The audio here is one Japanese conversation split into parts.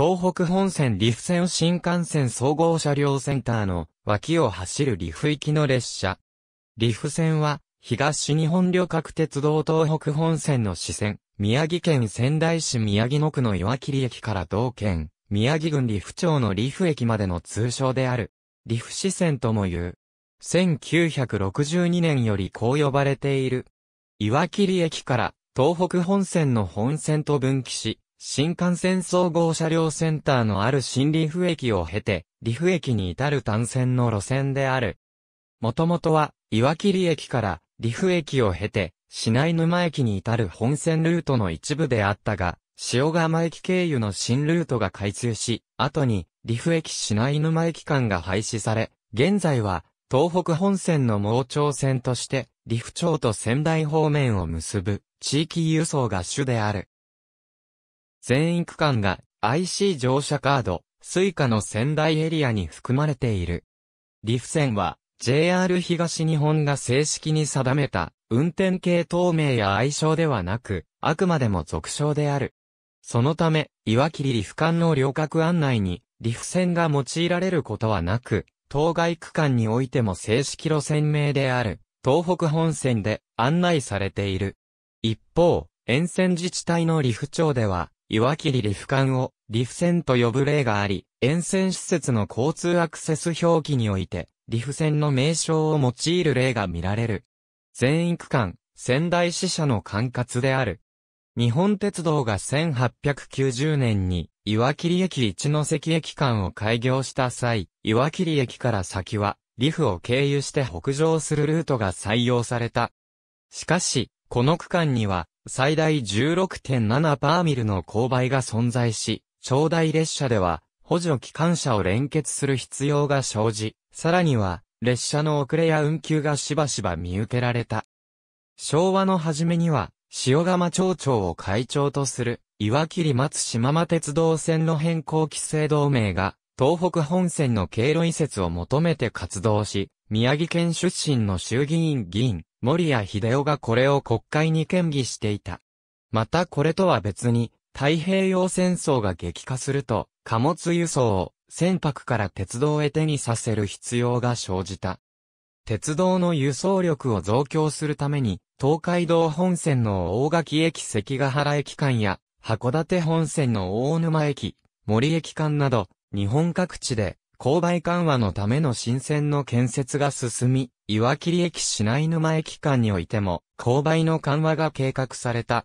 東北本線リフ線新幹線総合車両センターの脇を走るリフ行きの列車。リフ線は東日本旅客鉄道東北本線の支線、宮城県仙台市宮城野区の岩切駅から同県、宮城郡リフ町のリフ駅までの通称である。リフ支線とも言う。1962年よりこう呼ばれている。岩切駅から東北本線の本線と分岐し、新幹線総合車両センターのある新リフ駅を経て、リフ駅に至る単線の路線である。もともとは、岩切駅からリフ駅を経て、市内沼駅に至る本線ルートの一部であったが、塩釜駅経由の新ルートが開通し、後に、リフ駅市内沼駅間が廃止され、現在は、東北本線の盲腸線として、リフ町と仙台方面を結ぶ、地域輸送が主である。全域間が IC 乗車カード、スイカの仙台エリアに含まれている。リフ線は JR 東日本が正式に定めた運転系統名や愛称ではなく、あくまでも俗称である。そのため、岩切リフ間の旅客案内に、リフ線が用いられることはなく、当該区間においても正式路線名である、東北本線で案内されている。一方、沿線自治体のリフ町では、岩切リフ館をリフ線と呼ぶ例があり、沿線施設の交通アクセス表記において、リフ線の名称を用いる例が見られる。全域間、仙台支社の管轄である。日本鉄道が1890年に岩切駅一ノ関駅間を開業した際、岩切駅から先は、リフを経由して北上するルートが採用されたしかし、この区間には、最大16.7パーミルの勾配が存在し、長大列車では、補助機関車を連結する必要が生じ、さらには、列車の遅れや運休がしばしば見受けられた。昭和の初めには、塩釜町長を会長とする、岩切松島間鉄道線の変更規制同盟が、東北本線の経路移設を求めて活動し、宮城県出身の衆議院議員、森谷秀夫がこれを国会に建議していた。またこれとは別に、太平洋戦争が激化すると、貨物輸送を船舶から鉄道へ手にさせる必要が生じた。鉄道の輸送力を増強するために、東海道本線の大垣駅関ヶ原駅間や、函館本線の大沼駅、森駅間など、日本各地で勾配緩和のための新線の建設が進み、岩切駅市内沼駅間においても、勾配の緩和が計画された。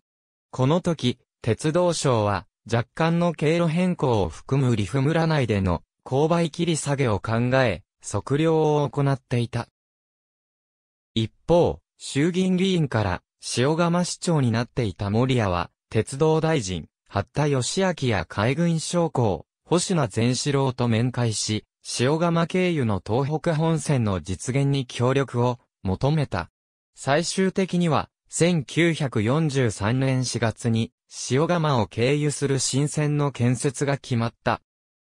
この時、鉄道省は、若干の経路変更を含むリフ村内での、勾配切り下げを考え、測量を行っていた。一方、衆議院議員から、塩釜市長になっていた森谷は、鉄道大臣、八田義明や海軍将校、星名善四郎と面会し、塩釜経由の東北本線の実現に協力を求めた。最終的には、1943年4月に、塩釜を経由する新線の建設が決まった。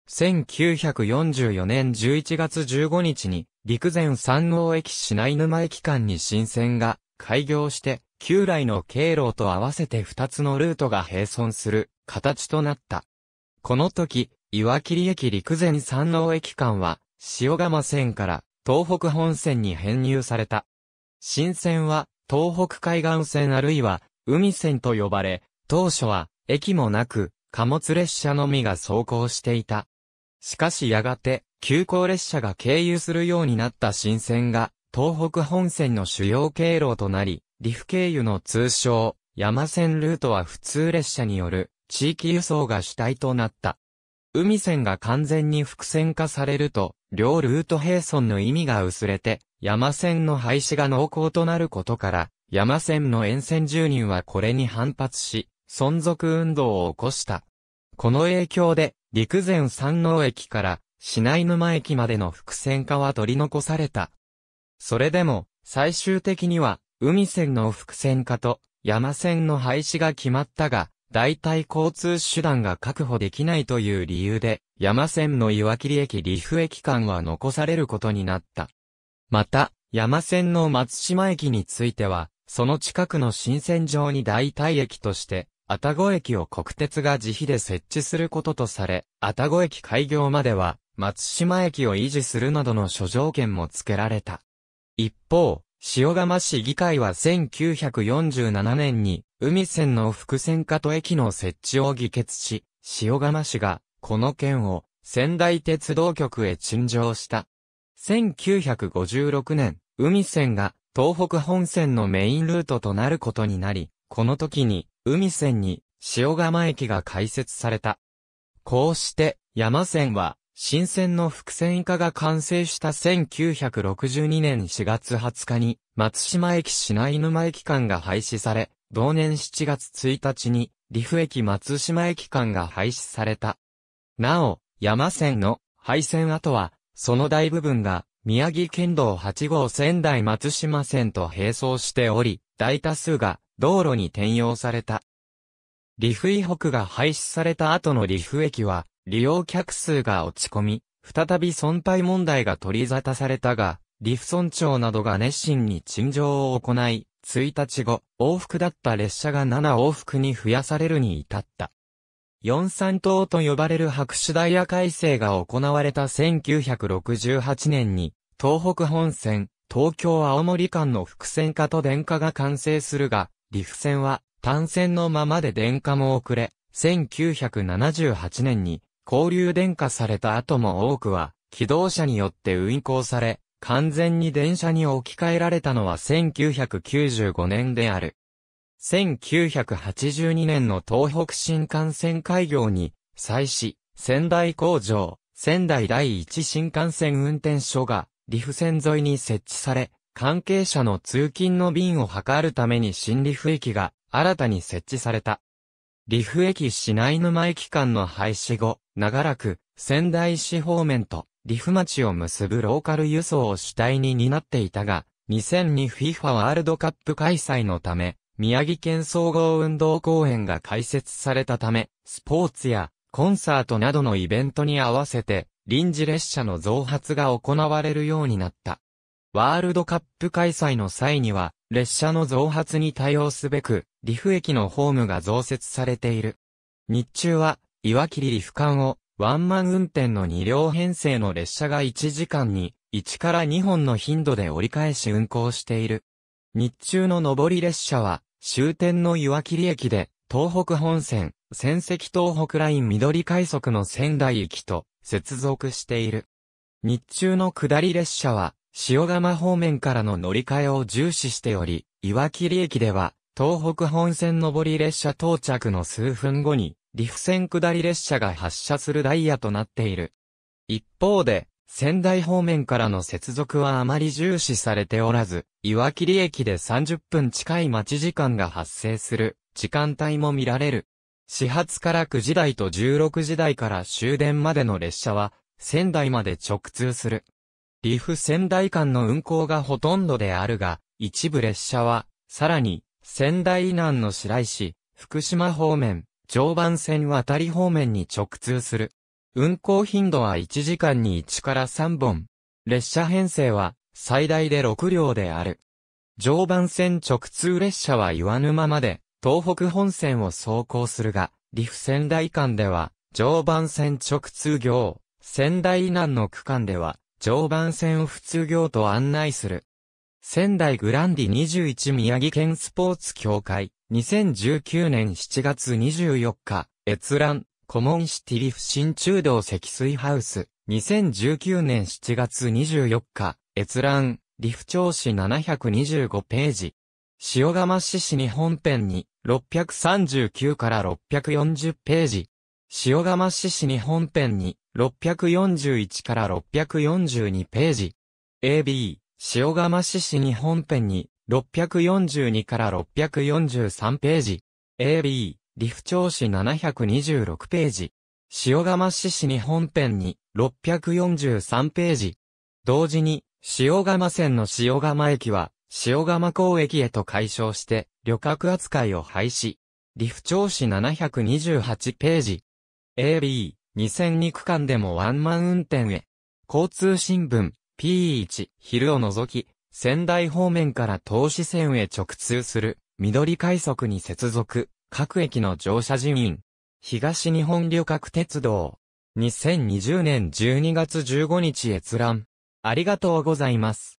1944年11月15日に、陸前三王駅市内沼駅間に新線が開業して、旧来の経路と合わせて2つのルートが並存する形となった。この時、岩切駅陸前山王駅間は、塩釜線から東北本線に編入された。新線は、東北海岸線あるいは、海線と呼ばれ、当初は、駅もなく、貨物列車のみが走行していた。しかしやがて、急行列車が経由するようになった新線が、東北本線の主要経路となり、リフ経由の通称、山線ルートは普通列車による地域輸送が主体となった。海線が完全に複線化されると、両ルート並存の意味が薄れて、山線の廃止が濃厚となることから、山線の沿線住人はこれに反発し、存続運動を起こした。この影響で、陸前山王駅から市内沼駅までの複線化は取り残された。それでも、最終的には、海線の複線化と山線の廃止が決まったが、代替交通手段が確保できないという理由で、山線の岩切駅リフ駅間は残されることになった。また、山線の松島駅については、その近くの新線上に代替駅として、愛宕駅を国鉄が自費で設置することとされ、愛宕駅開業までは、松島駅を維持するなどの諸条件も付けられた。一方、塩釜市議会は1947年に、海線の複線化と駅の設置を議決し、塩釜市が、この件を、仙台鉄道局へ陳情した。1956年、海線が、東北本線のメインルートとなることになり、この時に、海線に、塩釜駅が開設された。こうして、山線は、新線の複線化が完成した1962年4月20日に、松島駅品犬沼駅間が廃止され、同年7月1日に、リフ駅松島駅間が廃止された。なお、山線の廃線跡は、その大部分が、宮城県道8号仙台松島線と並走しており、大多数が道路に転用された。リフ以北が廃止された後のリフ駅は、利用客数が落ち込み、再び損廃問題が取り沙汰されたが、リフ村長などが熱心に陳情を行い、1日後、往復だった列車が7往復に増やされるに至った。四三島と呼ばれる白紙ダイヤ改正が行われた1968年に、東北本線、東京青森間の複線化と電化が完成するが、リフ線は単線のままで電化も遅れ、1978年に交流電化された後も多くは、機動車によって運行され、完全に電車に置き換えられたのは1995年である。1982年の東北新幹線開業に、際し、仙台工場、仙台第一新幹線運転所が、リフ線沿いに設置され、関係者の通勤の便を図るために新リフ駅が新たに設置された。リフ駅市内沼駅間の廃止後、長らく、仙台市方面とリフ町を結ぶローカル輸送を主体に担っていたが、2002 FIFA ワールドカップ開催のため、宮城県総合運動公園が開設されたため、スポーツやコンサートなどのイベントに合わせて、臨時列車の増発が行われるようになった。ワールドカップ開催の際には、列車の増発に対応すべく、リフ駅のホームが増設されている。日中は、岩切リフ間を、ワンマン運転の2両編成の列車が1時間に1から2本の頻度で折り返し運行している。日中の上り列車は終点の岩切駅で東北本線、仙石東北ライン緑快速の仙台駅と接続している。日中の下り列車は塩釜方面からの乗り換えを重視しており、岩切駅では東北本線上り列車到着の数分後にリフ線下り列車が発車するダイヤとなっている。一方で、仙台方面からの接続はあまり重視されておらず、岩切駅で30分近い待ち時間が発生する時間帯も見られる。始発から9時台と16時台から終電までの列車は、仙台まで直通する。リフ仙台間の運行がほとんどであるが、一部列車は、さらに、仙台以南の白石、福島方面、常磐線渡り方面に直通する。運行頻度は1時間に1から3本。列車編成は最大で6両である。常磐線直通列車は岩沼まで東北本線を走行するが、リフ仙台間では常磐線直通業、仙台以南の区間では常磐線を普通業と案内する。仙台グランディ21宮城県スポーツ協会2019年7月24日、閲覧、コモンシティリフ新中道積水ハウス。2019年7月24日、閲覧、リフ調子725ページ。塩釜市市に本編に、639から640ページ。塩釜市市に本編に、641から642ページ。AB、塩釜市市に本編に、642から643ページ。AB、リフ調子726ページ。塩釜市市に本編に643ページ。同時に、塩釜線の塩釜駅は、塩釜港駅へと解消して、旅客扱いを廃止。リフ調子728ページ。AB、2002区間でもワンマン運転へ。交通新聞、P1、昼を除き、仙台方面から東支線へ直通する、緑快速に接続、各駅の乗車人員。東日本旅客鉄道。2020年12月15日閲覧。ありがとうございます。